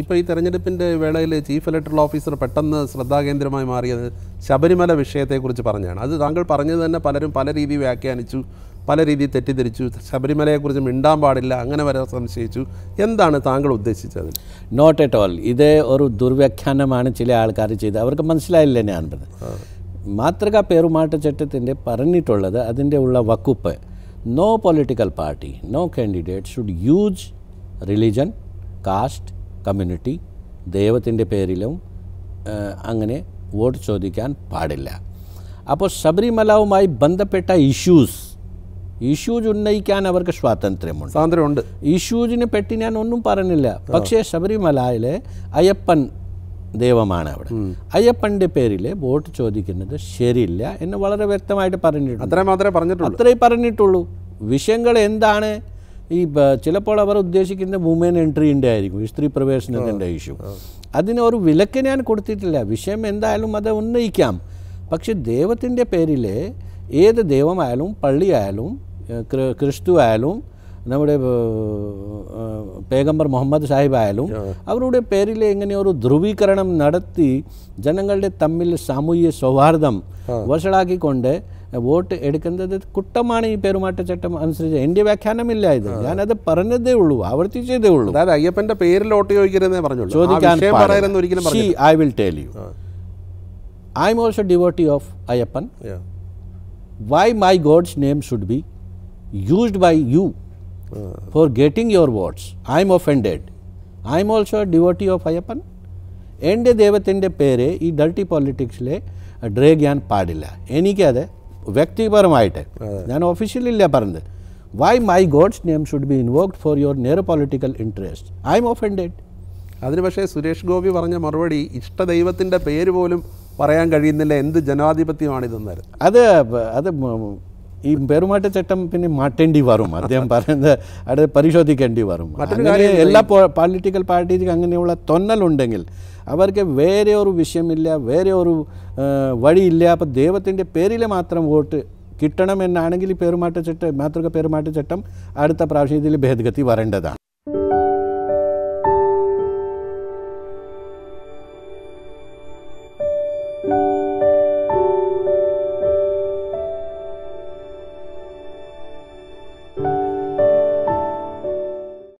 ഇപ്പോൾ ഈ തെരഞ്ഞെടുപ്പിൻ്റെ വേളയിൽ ചീഫ് ഇലക്ട്രൽ ഓഫീസർ പെട്ടെന്ന് ശ്രദ്ധാകേന്ദ്രമായി മാറിയത് ശബരിമല വിഷയത്തെക്കുറിച്ച് പറഞ്ഞാണ് അത് താങ്കൾ പറഞ്ഞത് തന്നെ പലരും പല രീതി വ്യാഖ്യാനിച്ചു പല രീതി തെറ്റിദ്ധരിച്ചു ശബരിമലയെക്കുറിച്ച് മിണ്ടാൻ പാടില്ല അങ്ങനെ വരെ സംശയിച്ചു എന്താണ് താങ്കൾ ഉദ്ദേശിച്ചത് നോട്ട് അറ്റ് ഓൾ ഇത് ഒരു ദുർവ്യാഖ്യാനമാണ് ചില ആൾക്കാർ ചെയ്ത് അവർക്ക് മനസ്സിലായില്ല ഞാൻ പറഞ്ഞത് മാതൃക ചട്ടത്തിൻ്റെ പറഞ്ഞിട്ടുള്ളത് അതിൻ്റെ ഉള്ള വകുപ്പ് no political party no candidate should use religion caste community ദൈവത്തിൻ്റെ പേരിലും അങ്ങനെ വോട്ട് ചോദിക്കാൻ പാടില്ല അപ്പോൾ ശബരിമലവുമായി ബന്ധപ്പെട്ട ഇഷ്യൂസ് ഇഷ്യൂസ് ഉന്നയിക്കാൻ അവർക്ക് സ്വാതന്ത്ര്യമുണ്ട് സ്വാതന്ത്ര്യമുണ്ട് ഇഷ്യൂസിനെ പറ്റി ഞാൻ ഒന്നും പറഞ്ഞില്ല പക്ഷേ ശബരിമലയിലെ അയ്യപ്പൻ ദൈവമാണ് അവിടെ അയ്യപ്പൻ്റെ പേരിൽ വോട്ട് ചോദിക്കുന്നത് ശരിയില്ല എന്ന് വളരെ വ്യക്തമായിട്ട് പറഞ്ഞിട്ടുണ്ട് അത്രേ മാത്രമേ പറഞ്ഞിട്ടുള്ളൂ അത്രേ പറഞ്ഞിട്ടുള്ളൂ വിഷയങ്ങൾ എന്താണ് ഈ ചിലപ്പോൾ അവർ ഉദ്ദേശിക്കുന്ന വുമൻ എൻട്രീൻ്റെ ആയിരിക്കും സ്ത്രീ പ്രവേശനത്തിൻ്റെ ഇഷ്യൂ അതിന് ഒരു വിലക്ക് ഞാൻ കൊടുത്തിട്ടില്ല വിഷയം എന്തായാലും അത് ഉന്നയിക്കാം പക്ഷെ ദൈവത്തിൻ്റെ പേരിൽ ഏത് ദൈവമായാലും പള്ളിയായാലും ക്രിസ്തു ആയാലും നമ്മുടെ പേഗംബർ മുഹമ്മദ് സാഹിബ് ആയാലും അവരുടെ പേരിൽ എങ്ങനെ ഒരു ധ്രുവീകരണം നടത്തി ജനങ്ങളുടെ തമ്മിൽ സാമൂഹ്യ സൗഹാർദ്ദം വഷളാക്കിക്കൊണ്ട് വോട്ട് എടുക്കുന്നത് കുട്ടമാണ് ഈ ചട്ടം അനുസരിച്ച് എൻ്റെ വ്യാഖ്യാനമില്ല ഇത് ഞാനത് പറഞ്ഞതേ ഉള്ളൂ ആവർത്തിച്ചതേ ഉള്ളൂ അതായത് അയ്യപ്പന്റെ പേരിൽ വോട്ട് ചോദിക്കരുതെന്നേ ചോദിക്കാൻ I will tell you I'm also devotee of Ayyappan why my god's name should be used by you for getting your votes I'm offended I'm also devotee of Ayyappan എൻ്റെ ദൈവത്തിൻ്റെ പേര് ഈ ഡൾട്ടി പോളിറ്റിക്സിലെ ഡ്രേഗ് ഞാൻ പാടില്ല എനിക്കത് വ്യക്തിപരമായിട്ട് ഞാൻ ഒഫീഷ്യലില്ല പറഞ്ഞത് why my god's name should be invoked for your narrow political interest I'm offended അതിന് പക്ഷേ സുരേഷ് ഗോപി പറഞ്ഞ മറുപടി ഇഷ്ടദൈവത്തിൻ്റെ പേര് പോലും പറയാൻ കഴിയുന്നില്ല എന്ത് ജനാധിപത്യമാണിതെന്നായിരുന്നു അത് അത് ഈ പെരുമാറ്റ ചട്ടം പിന്നെ മാറ്റേണ്ടി വരും അദ്ദേഹം പറയുന്നത് അത് പരിശോധിക്കേണ്ടി വരും അങ്ങനെ എല്ലാ പൊളിറ്റിക്കൽ പാർട്ടിക്ക് അങ്ങനെയുള്ള തൊന്നലുണ്ടെങ്കിൽ അവർക്ക് വേറെ ഒരു വിഷയമില്ല വേറെ ഒരു വഴിയില്ല അപ്പോൾ ദൈവത്തിൻ്റെ പേരിൽ മാത്രം വോട്ട് എന്നാണെങ്കിൽ ഈ പെരുമാറ്റച്ചട്ടം മാതൃക പെരുമാറ്റച്ചട്ടം അടുത്ത പ്രാവശ്യത്തിൽ ഭേദഗതി വരേണ്ടതാണ്